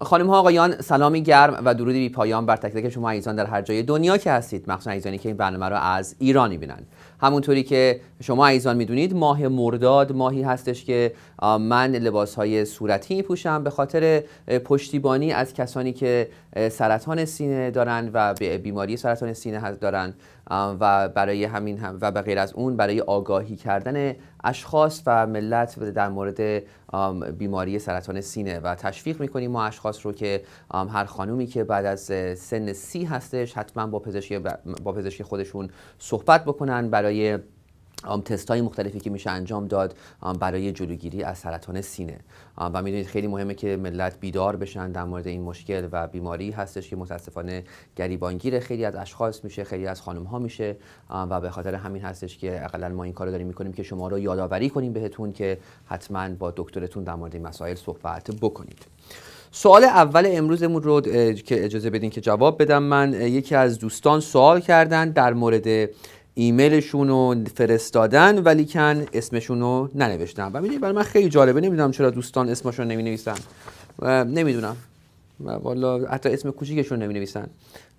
خانم ها آقایان سلامی گرم و درودی بی پایان بر تک تک شما عزیزان در هر جای دنیا که هستید مخصوصا عزیزانی که این برنامه رو از ایران میبینن همونطوری که شما ایزان میدونید ماه مرداد ماهی هستش که من لباس های صورتی پوشم به خاطر پشتیبانی از کسانی که سرطان سینه دارن و بیماری سرطان سینه دارن و برای همین هم و به غیر از اون برای آگاهی کردن اشخاص و ملت در مورد بیماری سرطان سینه و تشویق میکنیم ما اشخاص رو که هر خانومی که بعد از سن سی هستش حتما با پزشکی با پزشکی خودشون صحبت بکنن برای تست های مختلفی که میشه انجام داد برای جلوگیری از سرطان سینه و میدونید خیلی مهمه که ملت بیدار بشن در مورد این مشکل و بیماری هستش که متاسفانه گریبانگیر خیلی از اشخاص میشه خیلی از خانم ها میشه و به خاطر همین هستش که اقلا ما این کارو داریم میکنیم که شما رو یادآوری کنیم بهتون که حتما با دکترتون در مورد این مسائل صحبت بکنید سوال اول امروزمون رو که اجازه بدین که جواب بدم من یکی از دوستان سوال کردن در مورد ایمیلشون رو فرستادن ولی کن اسمشون رو ننوشتن و برای من خیلی جالبه نمیدونم چرا دوستان اسمشون نمی نویسن نمیدونم و حتی اسم کوچیکشون نمی نویسن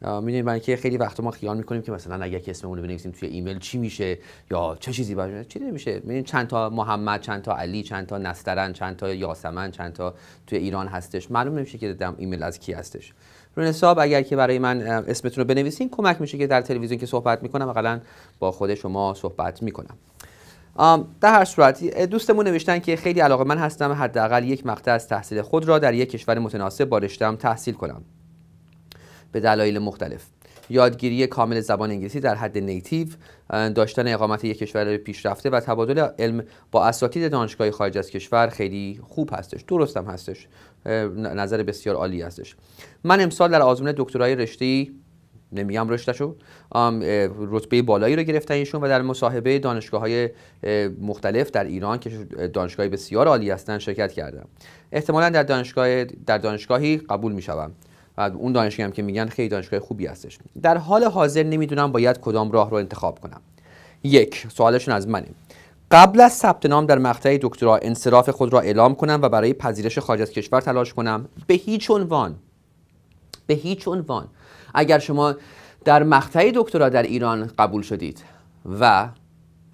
میدونی من که خیلی وقت ما خیال میکنیم که مثلا اگر که اسممون رو بنویسیم توی ایمیل چی میشه یا چه چیزی باشه چی نمیشه میدونی چند تا محمد چند تا علی چند تا نسترن چند تا یاسمن چند تا توی ایران هستش معلوم نمیشه که دادم ایمیل از کی هستش روی حساب اگر که برای من اسمتون رو بنویسین کمک میشه که در تلویزیون که صحبت میکنم اقلا با خود شما صحبت میکنم در هر صورت دوستمون نوشتن که خیلی علاقه من هستم حداقل یک مقطع از تحصیل خود را در یک کشور متناسب با تحصیل کنم به دلایل مختلف یادگیری کامل زبان انگلیسی در حد نیتیو داشتن اقامت یک کشور پیشرفته و تبادل علم با اساتید دانشگاه خارج از کشور خیلی خوب هستش درستم هستش نظر بسیار عالی هستش من امسال در آزمون دکترای رشته نمیگم رشتهشو رتبه بالایی رو گرفتن ایشون و در مصاحبه دانشگاه های مختلف در ایران که دانشگاه بسیار عالی هستن شرکت کردم احتمالا در دانشگاه در دانشگاهی قبول میشوم و اون دانشگاهی هم که میگن خیلی دانشگاه خوبی هستش در حال حاضر نمیدونم باید کدام راه رو انتخاب کنم یک سوالشون از منه قبل از ثبت نام در مقطع دکترا انصراف خود را اعلام کنم و برای پذیرش خارج از کشور تلاش کنم به هیچ عنوان به هیچ عنوان اگر شما در مقطع دکترا در ایران قبول شدید و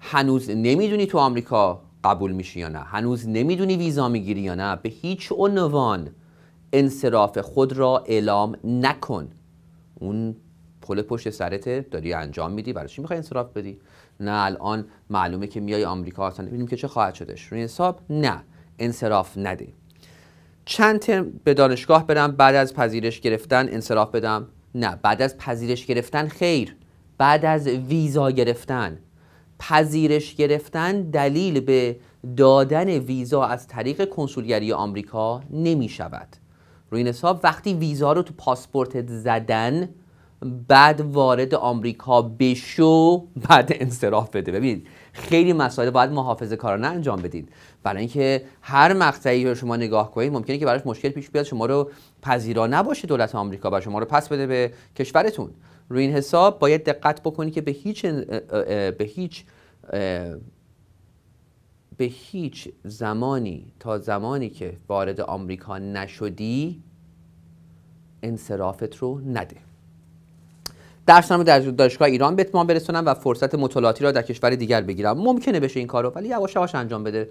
هنوز نمیدونی تو آمریکا قبول میشی یا نه هنوز نمیدونی ویزا میگیری یا نه به هیچ عنوان انصراف خود را اعلام نکن اون پل پشت سرته داری انجام میدی برای چی میخوای انصراف بدی نه الان معلومه که میای آمریکا اصلا ببینیم که چه خواهد شدش روی حساب نه انصراف نده چند ترم به دانشگاه برم بعد از پذیرش گرفتن انصراف بدم نه بعد از پذیرش گرفتن خیر بعد از ویزا گرفتن پذیرش گرفتن دلیل به دادن ویزا از طریق کنسولگری آمریکا نمی شود روی حساب وقتی ویزا رو تو پاسپورتت زدن بعد وارد آمریکا بشو بعد انصراف بده ببینید خیلی مسائل باید محافظه کارانه انجام بدید برای اینکه هر مقطعی رو شما نگاه کنید ممکنه که براش مشکل پیش بیاد شما رو پذیرا نباشه دولت آمریکا و شما رو پس بده به کشورتون روی این حساب باید دقت بکنید که به هیچ به هیچ به هیچ زمانی تا زمانی که وارد آمریکا نشدی انصرافت رو نده درسم در دانشگاه ایران به اتمام برسونم و فرصت مطالعاتی را در کشور دیگر بگیرم ممکنه بشه این کارو ولی یواش یواش انجام بده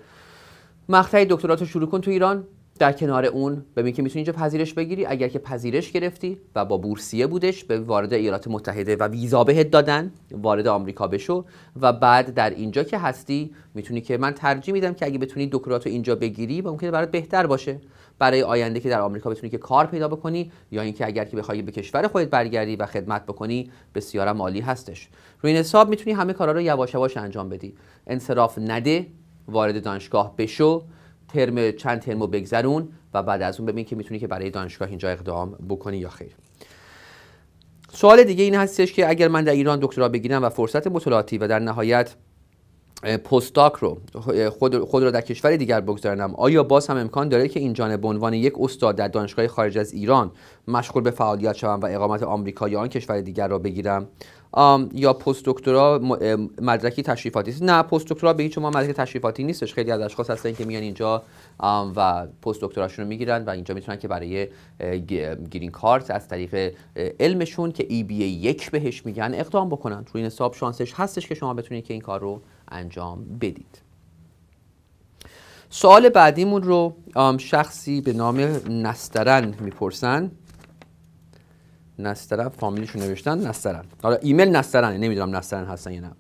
مقطع دکترات رو شروع کن تو ایران در کنار اون ببین که میتونی اینجا پذیرش بگیری اگر که پذیرش گرفتی و با بورسیه بودش به وارد ایالات متحده و ویزا بهت دادن وارد آمریکا بشو و بعد در اینجا که هستی میتونی که من ترجیح میدم که اگه بتونی دکترات اینجا بگیری ممکنه برات بهتر باشه برای آینده که در آمریکا بتونی که کار پیدا بکنی یا اینکه اگر که بخوای به کشور خودت برگردی و خدمت بکنی بسیار مالی هستش روی این حساب میتونی همه کارا رو یواش یواش انجام بدی انصراف نده وارد دانشگاه بشو ترم چند ترمو بگذرون و بعد از اون ببین که میتونی که برای دانشگاه اینجا اقدام بکنی یا خیر سوال دیگه این هستش که اگر من در ایران دکترا بگیرم و فرصت مطالعاتی و در نهایت پستاک رو خود, خود را در کشور دیگر بگذارنم آیا باز هم امکان داره که این جانب به عنوان یک استاد در دانشگاه خارج از ایران مشغول به فعالیت شوم و اقامت آمریکا یا آن کشور دیگر را بگیرم یا پست دکترا مدرکی تشریفاتی است نه پست دکترا به هیچ ما مدرک تشریفاتی نیستش خیلی از اشخاص هستن که میان اینجا و پست دکتراشون رو میگیرن و اینجا میتونن که برای گرین کارت از طریق علمشون که ای e بی یک بهش میگن اقدام بکنن روی این حساب شانسش هستش که شما بتونید که این کار رو انجام بدید سوال بعدیمون رو شخصی به نام نسترن میپرسن نسترن رو نوشتن نسترن حالا ایمیل نسترن نمیدونم نسترن هستن یا نه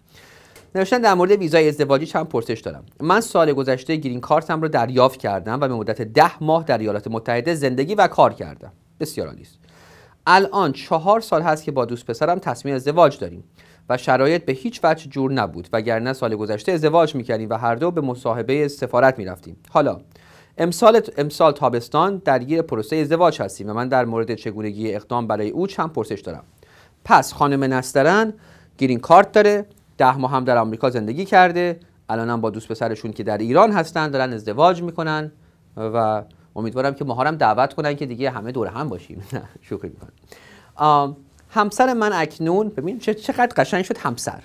نوشتن در مورد ویزای ازدواجی چند پرسش دارم من سال گذشته گرین کارتم رو دریافت کردم و به مدت ده ماه در ایالات متحده زندگی و کار کردم بسیار عالی الان چهار سال هست که با دوست پسرم تصمیم ازدواج داریم و شرایط به هیچ وجه جور نبود وگرنه سال گذشته ازدواج میکردیم و هر دو به مصاحبه سفارت میرفتیم حالا امسال, امسال تابستان درگیر پروسه ازدواج هستیم و من در مورد چگونگی اقدام برای او چند پرسش دارم پس خانم نسترن گرین کارت داره ده ماه هم در آمریکا زندگی کرده الانم با دوست پسرشون که در ایران هستن دارن ازدواج میکنن و امیدوارم که ماهارم دعوت کنن که دیگه همه دور هم باشیم شوخی میکنم همسر من اکنون ببین چقدر قشنگ شد همسر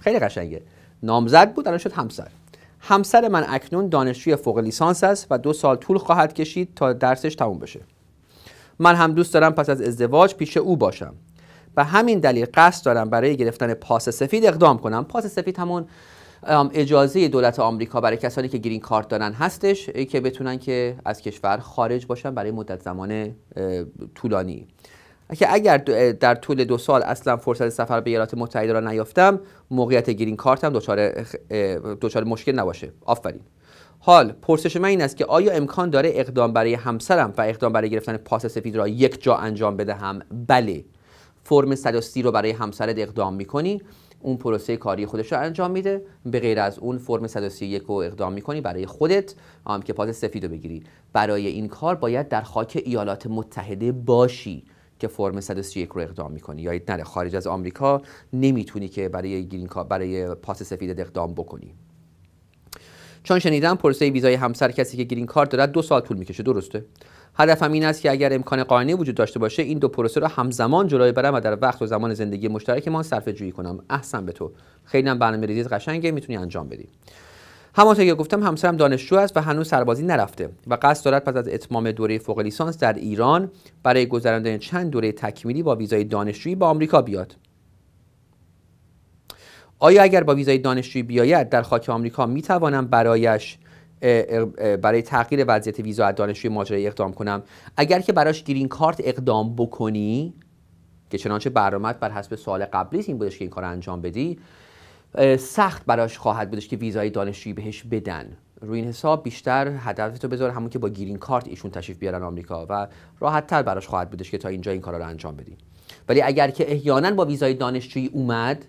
خیلی قشنگه نامزد بود الان شد همسر همسر من اکنون دانشجوی فوق لیسانس است و دو سال طول خواهد کشید تا درسش تموم بشه من هم دوست دارم پس از ازدواج پیش او باشم و همین دلیل قصد دارم برای گرفتن پاس سفید اقدام کنم پاس سفید همون اجازه دولت آمریکا برای کسانی که گرین کارت دارن هستش که بتونن که از کشور خارج باشن برای مدت زمان طولانی که اگر در طول دو سال اصلا فرصت سفر به ایالات متحده را نیافتم موقعیت گرین کارت هم دچار مشکل نباشه آفرین حال پرسش من این است که آیا امکان داره اقدام برای همسرم و اقدام برای گرفتن پاس سفید را یک جا انجام بدهم بله فرم 130 رو برای همسرت اقدام میکنی اون پروسه کاری خودش رو انجام میده به غیر از اون فرم 131 رو اقدام میکنی برای خودت هم که پاس سفید رو بگیری برای این کار باید در خاک ایالات متحده باشی که فرم 131 رو اقدام میکنی یا نره خارج از آمریکا نمیتونی که برای گرین برای پاس سفید اقدام بکنی چون شنیدم پروسه ویزای همسر کسی که گرین کارت دارد دو سال طول میکشه درسته هدفم این است که اگر امکان قانونی وجود داشته باشه این دو پروسه رو همزمان جلوی برم و در وقت و زمان زندگی ما صرفه جویی کنم احسن به تو خیلی هم برنامه ریزیت قشنگه میتونی انجام بدی همانطور که گفتم همسرم دانشجو است و هنوز سربازی نرفته و قصد دارد پس از اتمام دوره فوق لیسانس در ایران برای گذراندن چند دوره تکمیلی با ویزای دانشجویی به آمریکا بیاد آیا اگر با ویزای دانشجویی بیاید در خاک آمریکا می توانم برایش برای تغییر وضعیت ویزا از دانشجوی ماجرایی اقدام کنم اگر که براش گرین کارت اقدام بکنی که چنانچه برنامه بر حسب سال قبلی این بودش که این کار انجام بدی سخت براش خواهد بودش که ویزای دانشجویی بهش بدن روی این حساب بیشتر هدف تو بذار همون که با گرین کارت ایشون تشریف بیارن آمریکا و راحت تر براش خواهد بودش که تا اینجا این کارا رو انجام بدیم ولی اگر که احیانا با ویزای دانشجویی اومد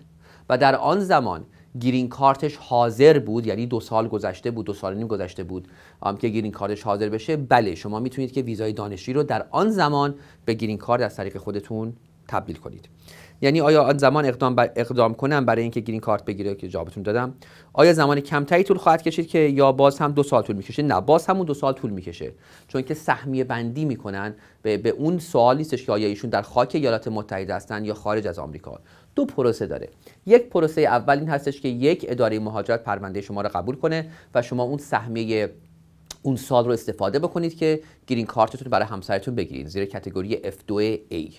و در آن زمان گرین کارتش حاضر بود یعنی دو سال گذشته بود دو سال نیم گذشته بود آم که گرین کارتش حاضر بشه بله شما میتونید که ویزای دانشجویی رو در آن زمان به گرین کارت از طریق خودتون تبدیل کنید یعنی آیا آن زمان اقدام, اقدام کنم برای اینکه گرین کارت بگیره که جوابتون دادم آیا زمان کمتری طول خواهد کشید که یا باز هم دو سال طول میکشه نه باز همون دو سال طول میکشه چون که سهمیه بندی میکنن به, اون سوال نیستش که آیا ایشون در خاک ایالات متحده هستن یا خارج از آمریکا دو پروسه داره یک پروسه اول این هستش که یک اداره مهاجرت پرونده شما رو قبول کنه و شما اون سهمیه اون سال رو استفاده بکنید که گرین کارتتون برای همسرتون بگیرید زیر کتگوری F2A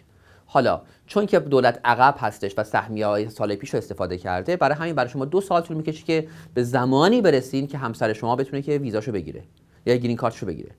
حالا چون که دولت عقب هستش و سهمیه های سال پیش رو استفاده کرده برای همین برای شما دو سال طول میکشه که به زمانی برسین که همسر شما بتونه که ویزاشو بگیره یا گرین کارتشو بگیره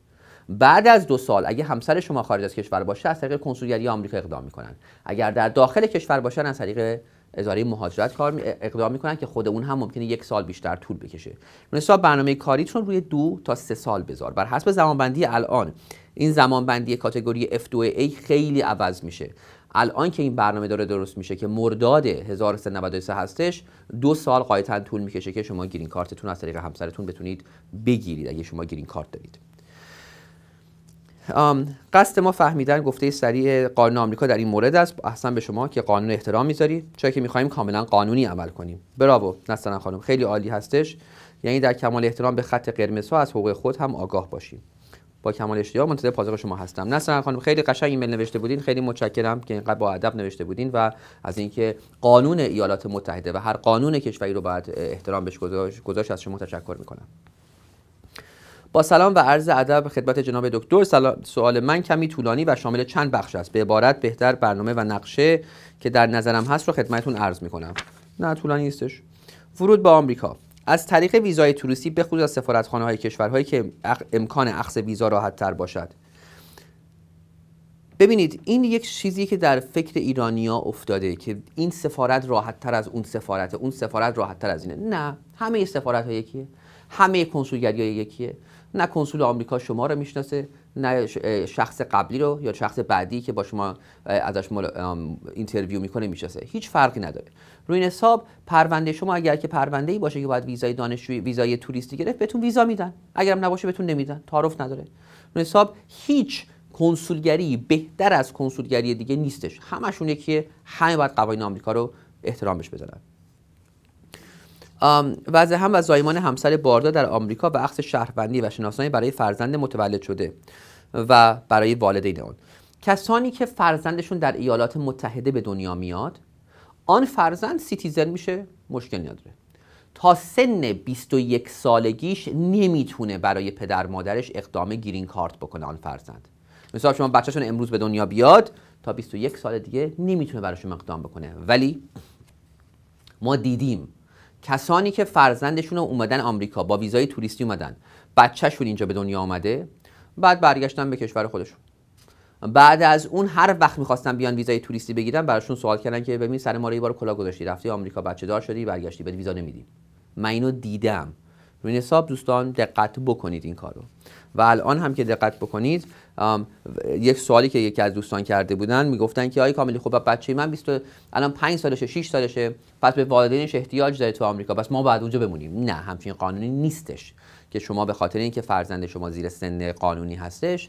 بعد از دو سال اگه همسر شما خارج از کشور باشه از طریق کنسولگری آمریکا اقدام میکنن اگر در داخل کشور باشن از طریق اداره مهاجرت کار اقدام میکنن که خود اون هم ممکنه یک سال بیشتر طول بکشه اون برنامه کاریتون روی دو تا سه سال بذار بر حسب زمانبندی الان این زمانبندی کاتگوری F2A خیلی عوض میشه الان که این برنامه داره درست میشه که مرداد 1393 هستش دو سال قایتا طول میکشه که شما گرین کارتتون از طریق همسرتون بتونید بگیرید اگه شما گرین کارت دارید قصد ما فهمیدن گفته سریع قانون آمریکا در این مورد است احسن به شما که قانون احترام میذاری چرا که میخوایم کاملا قانونی عمل کنیم براو نسترن خانم خیلی عالی هستش یعنی در کمال احترام به خط قرمزها از حقوق خود هم آگاه باشیم با کمال اشتیاق منتظر پاسخ شما هستم نسرین خانم خیلی قشنگ ایمیل نوشته بودین خیلی متشکرم که اینقدر با ادب نوشته بودین و از اینکه قانون ایالات متحده و هر قانون کشوری رو باید احترام بهش گذاشت از شما تشکر میکنم با سلام و عرض ادب خدمت جناب دکتر سوال من کمی طولانی و شامل چند بخش است به عبارت بهتر برنامه و نقشه که در نظرم هست رو خدمتتون عرض میکنم نه طولانی نیستش ورود به آمریکا از طریق ویزای توریستی به خود از سفارتخانه های کشورهایی که امکان اخذ ویزا راحت تر باشد ببینید این یک چیزی که در فکر ایرانیا افتاده که این سفارت راحت تر از اون سفارت اون سفارت راحت تر از اینه نه همه سفارت ها یکیه همه کنسولگری ها یکیه نه کنسول آمریکا شما رو میشناسه نه شخص قبلی رو یا شخص بعدی که با شما ازش اینترویو میکنه میشناسه هیچ فرقی نداره روی این حساب پرونده شما اگر که پرونده ای باشه که باید ویزای دانشجویی ویزای توریستی گرفت بهتون ویزا میدن اگرم نباشه بهتون نمیدن تعارف نداره روی حساب هیچ کنسولگری بهتر از کنسولگری دیگه نیستش همشون یکیه همه باید قوانین آمریکا رو احترامش بزنن وضع هم و زایمان همسر باردار در آمریکا و عقص شهروندی و شناسنامه برای فرزند متولد شده و برای والدین آن کسانی که فرزندشون در ایالات متحده به دنیا میاد آن فرزند سیتیزن میشه مشکل نداره تا سن 21 سالگیش نمیتونه برای پدر مادرش اقدام گرین کارت بکنه آن فرزند مثلا شما بچهشون امروز به دنیا بیاد تا 21 سال دیگه نمیتونه براشون اقدام بکنه ولی ما دیدیم کسانی که فرزندشون اومدن آمریکا با ویزای توریستی اومدن بچهشون اینجا به دنیا آمده بعد برگشتن به کشور خودشون بعد از اون هر وقت میخواستن بیان ویزای توریستی بگیرن براشون سوال کردن که ببین سر ما یه بار کلا گذاشتی رفتی آمریکا بچه دار شدی برگشتی به ویزا نمیدی من اینو دیدم روی حساب دوستان دقت بکنید این کارو و الان هم که دقت بکنید یک سوالی که یکی از دوستان کرده بودن میگفتن که آی کاملی خب بچه من 20 الان 5 سالشه 6 سالشه پس به والدینش احتیاج داره تو آمریکا پس ما بعد اونجا بمونیم نه همچین قانونی نیستش که شما به خاطر اینکه فرزند شما زیر سن قانونی هستش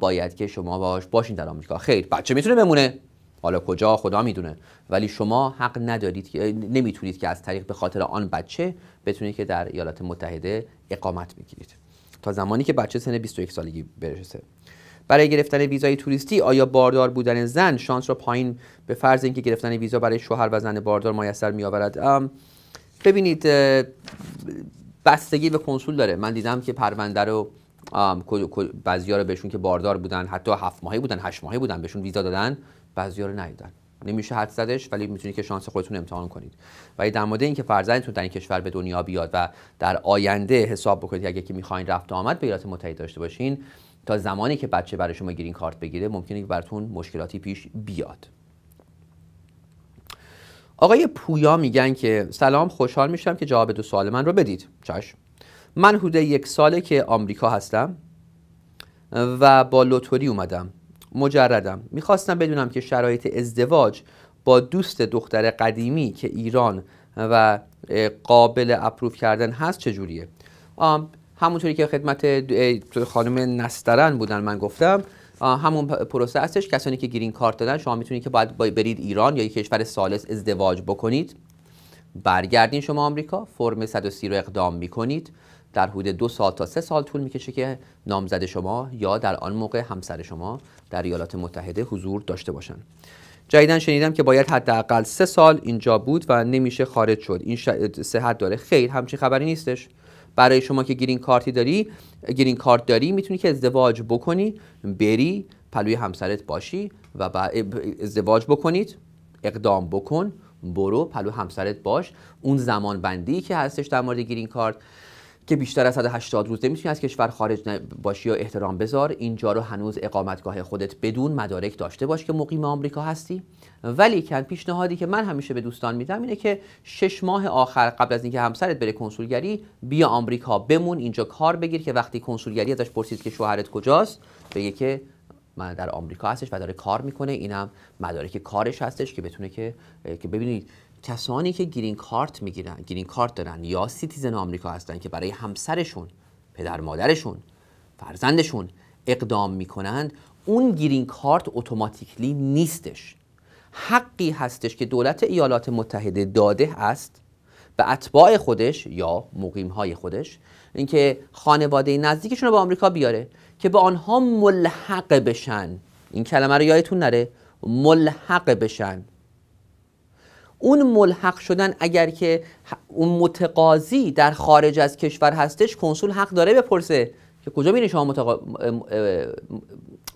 باید که شما باش باشین در آمریکا خیر بچه میتونه بمونه حالا کجا خدا میدونه ولی شما حق ندارید که نمیتونید که از طریق به خاطر آن بچه بتونید که در ایالات متحده اقامت بگیرید تا زمانی که بچه سن 21 سالگی برسه برای گرفتن ویزای توریستی آیا باردار بودن زن شانس را پایین به فرض اینکه گرفتن ویزا برای شوهر و زن باردار می میآورد ببینید بستگی به کنسول داره من دیدم که پرونده رو بعضی‌ها رو بهشون که باردار بودن حتی هفت ماهی بودن هشت ماهی بودن بهشون ویزا دادن بعضی‌ها رو نمیشه حد زدش ولی میتونید که شانس خودتون امتحان کنید ولی در مورد اینکه فرزندتون در این کشور به دنیا بیاد و در آینده حساب بکنید اگه که میخواین رفت آمد به ایالات متحده داشته باشین تا زمانی که بچه برای شما گرین کارت بگیره ممکنه که براتون مشکلاتی پیش بیاد آقای پویا میگن که سلام خوشحال میشم که جواب دو سوال من رو بدید چشم من حدود یک ساله که آمریکا هستم و با لوتوری اومدم مجردم میخواستم بدونم که شرایط ازدواج با دوست دختر قدیمی که ایران و قابل اپروف کردن هست چجوریه همونطوری که خدمت خانم نسترن بودن من گفتم همون پروسه هستش کسانی که گرین کارت دادن شما میتونید که باید برید ایران یا یک کشور سالس ازدواج بکنید برگردین شما آمریکا فرم 130 رو اقدام میکنید در حدود دو سال تا سه سال طول میکشه که نامزد شما یا در آن موقع همسر شما در ایالات متحده حضور داشته باشند جدیدا شنیدم که باید حداقل سه سال اینجا بود و نمیشه خارج شد این صحت داره خیر همچین خبری نیستش برای شما که گرین کارتی داری گرین کارت داری میتونی که ازدواج بکنی بری پلوی همسرت باشی و ازدواج بکنید اقدام بکن برو پلو همسرت باش اون زمان بندی که هستش در مورد گرین کارت که بیشتر از 180 روز نمیتونی از کشور خارج باشی یا احترام بذار اینجا رو هنوز اقامتگاه خودت بدون مدارک داشته باش که مقیم آمریکا هستی ولی کن پیشنهادی که من همیشه به دوستان میدم اینه که شش ماه آخر قبل از اینکه همسرت بره کنسولگری بیا آمریکا بمون اینجا کار بگیر که وقتی کنسولگری ازش پرسید که شوهرت کجاست بگه که من در آمریکا هستش و داره کار میکنه اینم مدارک کارش هستش که بتونه که ببینید کسانی که گرین کارت میگیرن گرین کارت دارن یا سیتیزن آمریکا هستن که برای همسرشون پدر مادرشون فرزندشون اقدام میکنند اون گرین کارت اتوماتیکلی نیستش حقی هستش که دولت ایالات متحده داده است به اتباع خودش یا مقیم های خودش اینکه خانواده نزدیکشون رو به آمریکا بیاره که به آنها ملحق بشن این کلمه رو یادتون نره ملحق بشن اون ملحق شدن اگر که اون متقاضی در خارج از کشور هستش کنسول حق داره بپرسه که کجا میرین شما متقا...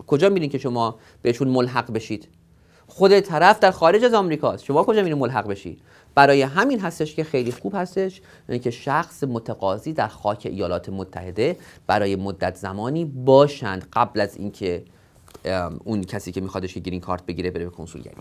کجا میرین که شما بهشون ملحق بشید خود طرف در خارج از آمریکاست شما کجا میری ملحق بشی برای همین هستش که خیلی خوب هستش که شخص متقاضی در خاک ایالات متحده برای مدت زمانی باشند قبل از اینکه اون کسی که میخوادش که گرین کارت بگیره بره به کنسولگری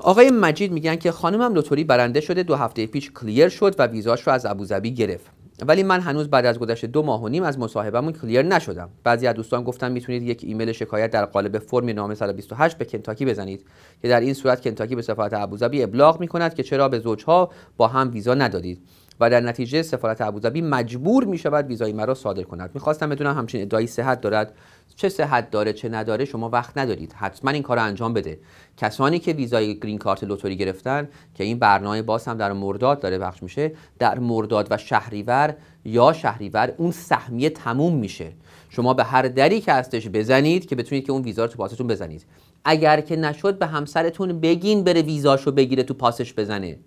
آقای مجید میگن که خانمم لوتوری برنده شده دو هفته پیش کلیر شد و ویزاش رو از ابوظبی گرفت ولی من هنوز بعد از گذشت دو ماه و نیم از مصاحبهمون کلیر نشدم بعضی از دوستان گفتن میتونید یک ایمیل شکایت در قالب فرم نامه 128 به کنتاکی بزنید که در این صورت کنتاکی به سفارت ابوظبی ابلاغ میکند که چرا به زوجها با هم ویزا ندادید و در نتیجه سفارت ابوظبی مجبور می شود ویزای مرا صادر کند میخواستم بدونم همچین ادعایی صحت دارد چه صحت داره چه نداره شما وقت ندارید حتما این کار انجام بده کسانی که ویزای گرین کارت لوتوری گرفتن که این برنامه باز هم در مرداد داره بخش میشه در مرداد و شهریور یا شهریور اون سهمیه تموم میشه شما به هر دری که هستش بزنید که بتونید که اون ویزا رو تو پاستون بزنید اگر که نشد به همسرتون بگین بره ویزاشو بگیره تو پاسش بزنه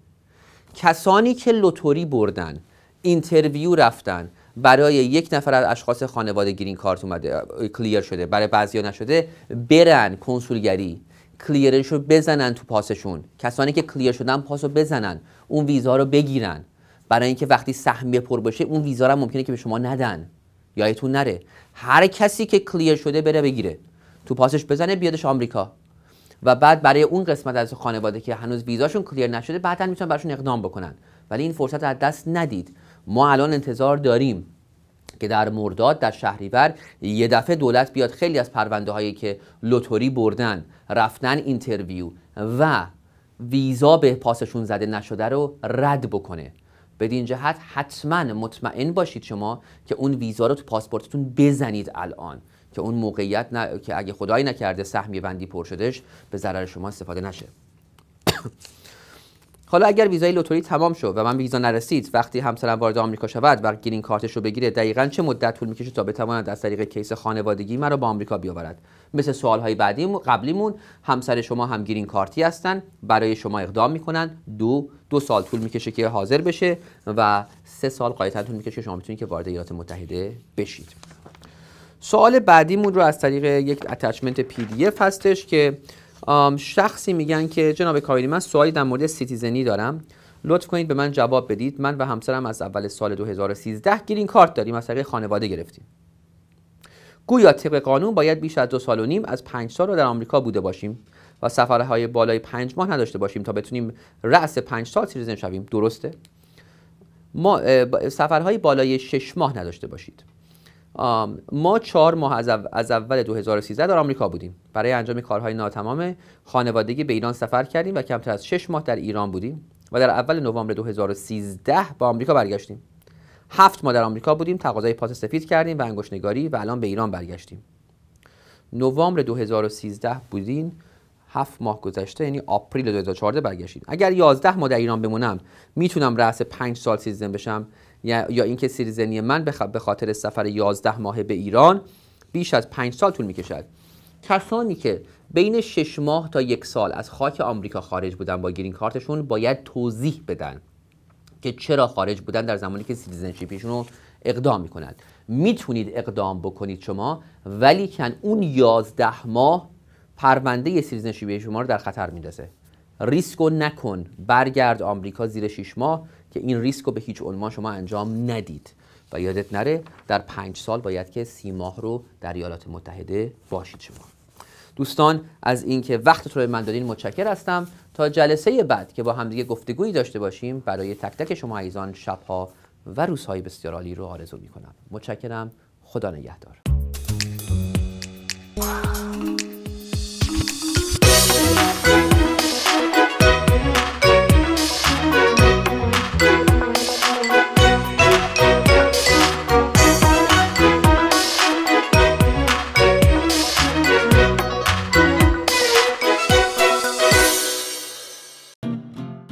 کسانی که لوتوری بردن اینترویو رفتن برای یک نفر از اشخاص خانواده گرین کارت اومده کلیر شده برای بعضیا نشده برن کنسولگری کلیرش رو بزنن تو پاسشون کسانی که کلیر شدن پاس رو بزنن اون ویزا رو بگیرن برای اینکه وقتی سهمیه پر باشه اون ویزا رو ممکنه که به شما ندن یایتون نره هر کسی که کلیر شده بره بگیره تو پاسش بزنه بیادش آمریکا و بعد برای اون قسمت از خانواده که هنوز ویزاشون کلیر نشده بعدا میتونن براشون اقدام بکنن ولی این فرصت از دست ندید ما الان انتظار داریم که در مرداد در شهریور یه دفعه دولت بیاد خیلی از پرونده هایی که لوتوری بردن رفتن اینترویو و ویزا به پاسشون زده نشده رو رد بکنه بدین جهت حتما مطمئن باشید شما که اون ویزا رو تو پاسپورتتون بزنید الان که اون موقعیت نه... که اگه خدایی نکرده سهمی بندی پر شدش به ضرر شما استفاده نشه حالا اگر ویزای لوتوری تمام شد و من به ویزا نرسید وقتی همسرم وارد آمریکا شود و گرین کارتش رو بگیره دقیقا چه مدت طول میکشه تا بتواند از طریق کیس خانوادگی مرا به آمریکا بیاورد مثل سوال های بعدی قبلیمون همسر شما هم گرین کارتی هستن برای شما اقدام میکنن دو دو سال طول میکشه که حاضر بشه و سه سال قاعدتا طول میکشه شما میتونید که وارد ایالات متحده بشید سوال بعدیمون رو از طریق یک اتچمنت پی دی اف هستش که شخصی میگن که جناب کاویلی من سوالی در مورد سیتیزنی دارم لطف کنید به من جواب بدید من و همسرم از اول سال 2013 گرین کارت داریم از طریق خانواده گرفتیم گویا طبق قانون باید بیش از دو سال و نیم از پنج سال رو در آمریکا بوده باشیم و سفرهای بالای پنج ماه نداشته باشیم تا بتونیم رأس پنج سال سیتیزن شویم درسته ما سفرهای بالای شش ماه نداشته باشید ما چهار ماه از اول 2013 در آمریکا بودیم برای انجام کارهای ناتمام خانوادگی به ایران سفر کردیم و کمتر از شش ماه در ایران بودیم و در اول نوامبر 2013 به آمریکا برگشتیم هفت ماه در آمریکا بودیم تقاضای پاس سفید کردیم و انگشتنگاری و الان به ایران برگشتیم نوامبر 2013 بودین هفت ماه گذشته یعنی آپریل 2014 برگشتیم اگر 11 ماه در ایران بمونم میتونم رأس 5 سال سیزن بشم یا اینکه سیریزنی من به خاطر سفر 11 ماه به ایران بیش از 5 سال طول میکشد کسانی که بین 6 ماه تا یک سال از خاک آمریکا خارج بودن با گرین کارتشون باید توضیح بدن که چرا خارج بودن در زمانی که سیتیزنشیپشون رو اقدام میکنند میتونید اقدام بکنید شما ولی کن اون 11 ماه پرونده سیتیزنشیپ شما رو در خطر میندازه ریسک نکن برگرد آمریکا زیر 6 ماه که این ریسک رو به هیچ عنوان شما انجام ندید و یادت نره در پنج سال باید که سی ماه رو در ایالات متحده باشید شما دوستان از اینکه وقت رو من دادین متشکر هستم تا جلسه بعد که با همدیگه گفتگویی داشته باشیم برای تک تک شما ایزان شبها و روزهای بسیار عالی رو آرزو میکنم متشکرم خدا نگهدار